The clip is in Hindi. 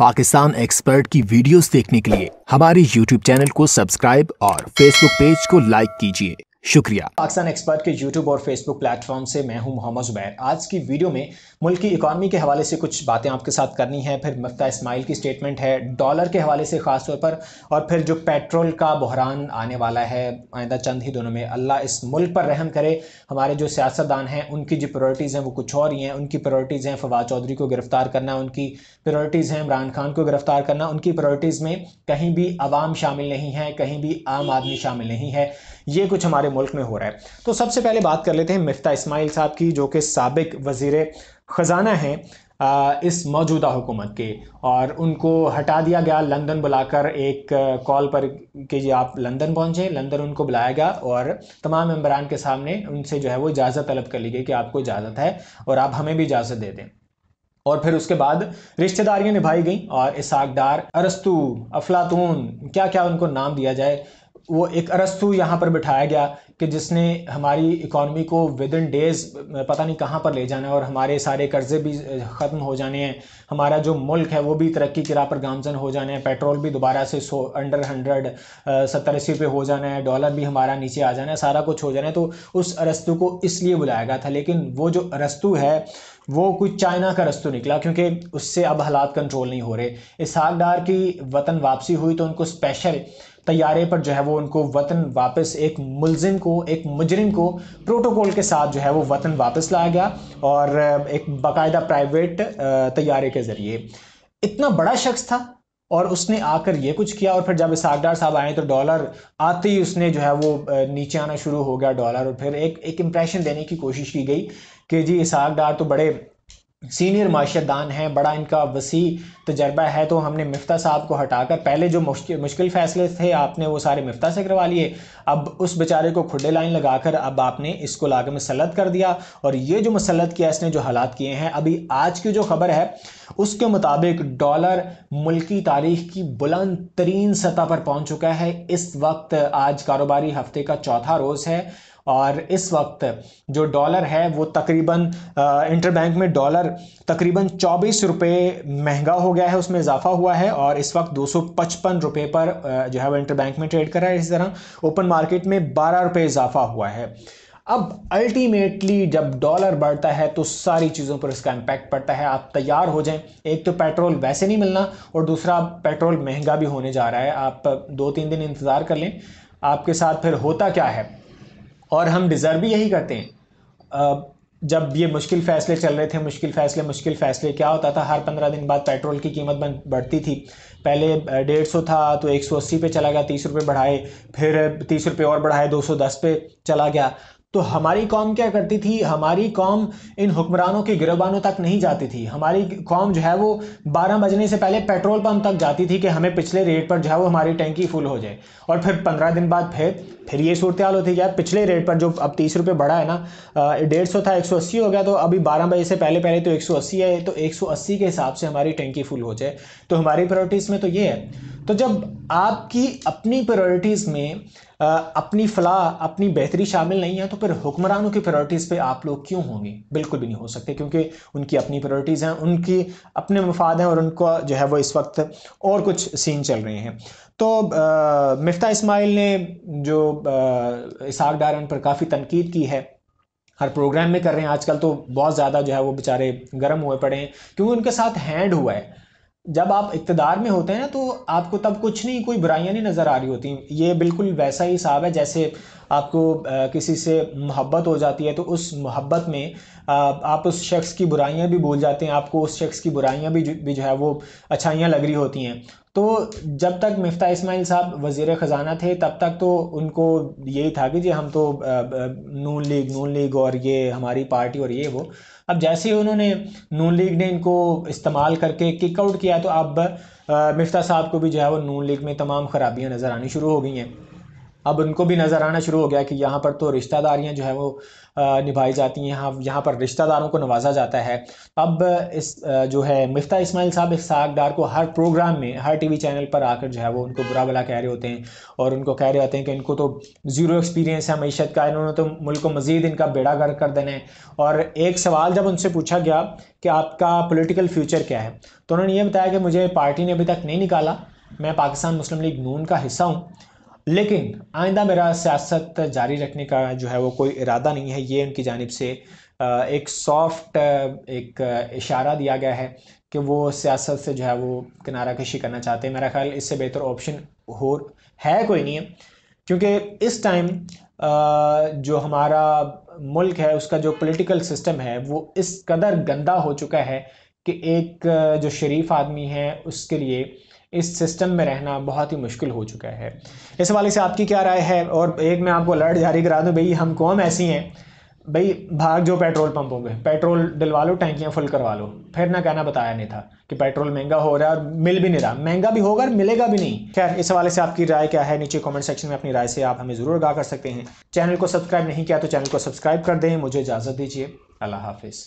पाकिस्तान एक्सपर्ट की वीडियोस देखने के लिए हमारे यूट्यूब चैनल को सब्सक्राइब और फेसबुक पेज को लाइक कीजिए शुक्रिया पाकिस्तान एक्सपर्ट के यूट्यूब और फेसबुक प्लेटफॉर्म से मैं हूं मोहम्मद जुबैर आज की वीडियो में मुल्क की इकानमी के हवाले से कुछ बातें आपके साथ करनी है फिर मफ्ता इस्माइल की स्टेटमेंट है डॉलर के हवाले से ख़ास तौर पर और फिर जो पेट्रोल का बहरान आने वाला है आइंदा चंद ही दोनों में अल्लाह इस मुल्क पर रहम करे हमारे जो सियासतदान हैं उनकी जो प्रायोरिटीज़ हैं वो कुछ और ही हैं उनकी प्रायोरिटीज़ हैं फवाद चौधरी को गिरफ़्तार करना उनकी प्रायोरिटीज़ हैं इमरान खान को गिरफ़्तार करना उनकी प्रायोरिटीज़ में कहीं भी आवाम शामिल नहीं है कहीं भी आम आदमी शामिल नहीं है ये कुछ हमारे हमारे मुल्क में हो रहा है तो सबसे पहले बात कर लेते हैं मिफ्ता इस्माइल साहब की जो कि सबक वजीर ख़जाना हैं इस मौजूदा हुकूमत के और उनको हटा दिया गया लंदन बुलाकर एक कॉल पर कि जी आप लंदन पहुंचे लंदन उनको बुलाया गया और तमाम मम्बरान के सामने उनसे जो है वो इजाज़त तलब कर ली गई कि आपको इजाज़त है और आप हमें भी इजाज़त दे दें और फिर उसके बाद रिश्तेदारियां निभाई गई और इसहाक डार अरस्तू अफलातून क्या क्या उनको नाम दिया जाए वो एक अरस्तु यहाँ पर बिठाया गया कि जिसने हमारी इकोनॉमी को विद इन डेज़ पता नहीं कहाँ पर ले जाना है और हमारे सारे कर्ज़े भी ख़त्म हो जाने हैं हमारा जो मुल्क है वो भी तरक्की की राह पर गामजन हो जाने हैं पेट्रोल भी दोबारा से सो अंडर हंड्रेड सत्तर अस्सी रुपये हो जाना है डॉलर भी हमारा नीचे आ जाना है सारा कुछ हो जाना है तो उस अरस्तु को इसलिए बुलाया गया था लेकिन वो जो अरस्तु है वो कुछ चाइना का रस्तु निकला क्योंकि उससे अब हालात कंट्रोल नहीं हो रहे इसहाक डार की वतन वापसी हुई तो उनको स्पेशल तैयारे पर जो है वो उनको वतन वापस एक मुलजिम को एक मुजरिम को प्रोटोकॉल के साथ जो है वो वतन वापस लाया गया और एक बाकायदा प्राइवेट तैयारे के ज़रिए इतना बड़ा शख्स था और उसने आकर ये कुछ किया और फिर जब इसहाकडार साहब आए तो डॉलर आते ही उसने जो है वो नीचे आना शुरू हो गया डॉलर और फिर एक एक इम्प्रेशन देने की कोशिश की गई कि जी इसहाकडार तो बड़े सीनियर माशियादान हैं बड़ा इनका वसी तजर्बा है तो हमने मफ्ता साहब को हटाकर पहले जो मुश्किल मुश्किल फ़ैसले थे आपने वो सारे मफ्ता से करवा लिए अब उस बेचारे को खुडे लाइन लगाकर अब आपने इसको लागे मुसलत कर दिया और ये जो मुसलत किया इसने जो हालात किए हैं अभी आज की जो खबर है उसके मुताबिक डॉलर मुल्की तारीख की बुलंद तरीन सतह पर पहुँच चुका है इस वक्त आज कारोबारी हफ्ते का चौथा रोज़ है और इस वक्त जो डॉलर है वो तकरीबन इंटरबैंक में डॉलर तकरीबन चौबीस रुपये महंगा हो गया है उसमें इजाफा हुआ है और इस वक्त दो सौ पचपन रुपये पर जो है वो इंटरबैंक में ट्रेड कर रहा है इसी तरह ओपन मार्केट में बारह रुपये इजाफा हुआ है अब अल्टीमेटली जब डॉलर बढ़ता है तो सारी चीज़ों पर इसका इम्पैक्ट पड़ता है आप तैयार हो जाएं एक तो पेट्रोल वैसे नहीं मिलना और दूसरा पेट्रोल महंगा भी होने जा रहा है आप दो तीन दिन इंतज़ार कर लें आपके साथ फिर होता क्या है और हम डिज़र्व भी यही करते हैं जब ये मुश्किल फैसले चल रहे थे मुश्किल फैसले मुश्किल फैसले क्या होता था हर पंद्रह दिन बाद पेट्रोल की कीमत बढ़ती थी पहले डेढ़ सौ था तो एक सौ अस्सी पे चला गया तीस रुपये बढ़ाए फिर तीस रुपये और बढ़ाए दो सौ दस पे चला गया तो हमारी कौम क्या करती थी हमारी कौम इन हुक्मरानों के गिरबानों तक नहीं जाती थी हमारी कौम जो है वो बारह बजने से पहले पेट्रोल पंप तक जाती थी कि हमें पिछले रेट पर जो है वो हमारी टैंकी फुल हो जाए और फिर पंद्रह दिन बाद फिर फिर ये सूरत हाल होती यार पिछले रेट पर जो अब तीस रुपये बढ़ा है ना डेढ़ सौ था एक सौ अस्सी हो गया तो अभी बारह बजे से पहले पहले तो एक सौ अस्सी है तो एक सौ अस्सी के हिसाब से हमारी टैंकी फुल हो जाए तो हमारी प्रायोरिटीज़ में तो ये है तो जब आपकी अपनी प्रायोरिटीज़ में अपनी फलाह अपनी बेहतरी शामिल नहीं है तो फिर हुक्मरानों की प्रायोरिटीज़ पे आप लोग क्यों होंगे बिल्कुल भी नहीं हो सकते क्योंकि उनकी अपनी प्रायोरिटीज़ हैं उनकी अपने मफाद हैं और उनको जो है वो इस वक्त और कुछ सीन चल रहे हैं तो मफ्ता इस्माइल ने जो इसाक डारन पर काफ़ी तनकीद की है हर प्रोग्राम में कर रहे हैं आजकल तो बहुत ज़्यादा जो है वो बेचारे गर्म हुए पड़े हैं क्योंकि उनके साथ हैंड हुआ है जब आप इकतदार में होते हैं ना तो आपको तब कुछ नहीं कोई बुराइयाँ नहीं नज़र आ रही होती ये बिल्कुल वैसा ही हिसाब है जैसे आपको किसी से मोहब्बत हो जाती है तो उस मोहब्बत में आप उस शख्स की बुराइयां भी भूल जाते हैं आपको उस शख्स की बुराइयां भी जो, भी जो है वो अच्छाइयाँ लग रही होती हैं तो जब तक मफ्ता इसमाइल साहब वजीर ख़जाना थे तब तक तो उनको यही था कि जी हम तो नून लीग नून लीग और ये हमारी पार्टी और ये वो अब जैसे ही उन्होंने नून लीग ने इनको इस्तेमाल करके किक आउट किया तो अब मफ्ता साहब को भी जो है वो नून लीग में तमाम खराबियाँ नज़र आनी शुरू हो गई हैं अब उनको भी नज़र आना शुरू हो गया कि यहाँ पर तो रिश्तेदारियाँ जो है वो निभाई जाती हैं यहाँ यहाँ पर रिश्तेदारों को नवाजा जाता है अब इस जो है मफ्ता इसमाइल साहब इस सागडार को हर प्रोग्राम में हर टीवी चैनल पर आकर जो है वो उनको बुरा भला कह रहे होते हैं और उनको कह रहे होते हैं कि इनको तो ज़ीरो एक्सपीरियंस है मीशत का इन्होंने तो मुल्क को मज़ीद इनका बेड़ा गर्क कर देना है और एक सवाल जब उनसे पूछा गया कि आपका पोलिटिकल फ्यूचर क्या है तो उन्होंने ये बताया कि मुझे पार्टी ने अभी तक नहीं निकाला मैं पाकिस्तान मुस्लिम लीग नून का हिस्सा हूँ लेकिन आइंदा मेरा सियासत जारी रखने का जो है वो कोई इरादा नहीं है ये उनकी जानब से एक सॉफ्ट एक इशारा दिया गया है कि वो सियासत से जो है वो किनारा कशी करना चाहते हैं मेरा ख्याल इससे बेहतर ऑप्शन हो है कोई नहीं है क्योंकि इस टाइम जो हमारा मुल्क है उसका जो पॉलिटिकल सिस्टम है वो इस कदर गंदा हो चुका है कि एक जो शरीफ आदमी है उसके लिए इस सिस्टम में रहना बहुत ही मुश्किल हो चुका है इस हवाले से आपकी क्या राय है और एक मैं आपको अलर्ट जारी करा दूँ भाई हम कौम ऐसी हैं भाई भाग जो पेट्रोल पंपों पे पेट्रोल डलवा लो टैंकियाँ फुल करवा लो फिर ना कहना बताया नहीं था कि पेट्रोल महंगा हो रहा है और मिल भी नहीं रहा महंगा भी होगा और मिलेगा भी नहीं खैर इस हवाले से आपकी राय क्या है नीचे कमेंट सेक्शन में अपनी राय से आप हमें ज़रूर आगा कर सकते हैं चैनल को सब्सक्राइब नहीं किया तो चैनल को सब्सक्राइब कर दें मुझे इजाज़त दीजिए अल्लाह हाफिज़